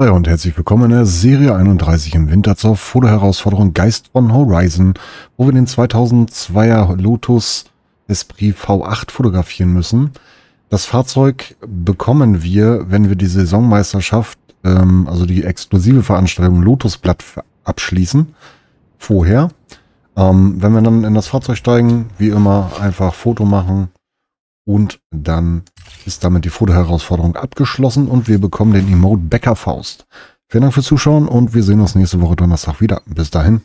Hi und herzlich willkommen in der Serie 31 im Winter zur Fotoherausforderung Geist von Horizon, wo wir den 2002er Lotus Esprit V8 fotografieren müssen. Das Fahrzeug bekommen wir, wenn wir die Saisonmeisterschaft, ähm, also die exklusive Veranstaltung Lotusblatt abschließen, vorher. Ähm, wenn wir dann in das Fahrzeug steigen, wie immer einfach Foto machen, und dann ist damit die Fotoherausforderung abgeschlossen und wir bekommen den Emote Bäckerfaust. Vielen Dank fürs Zuschauen und wir sehen uns nächste Woche Donnerstag wieder. Bis dahin.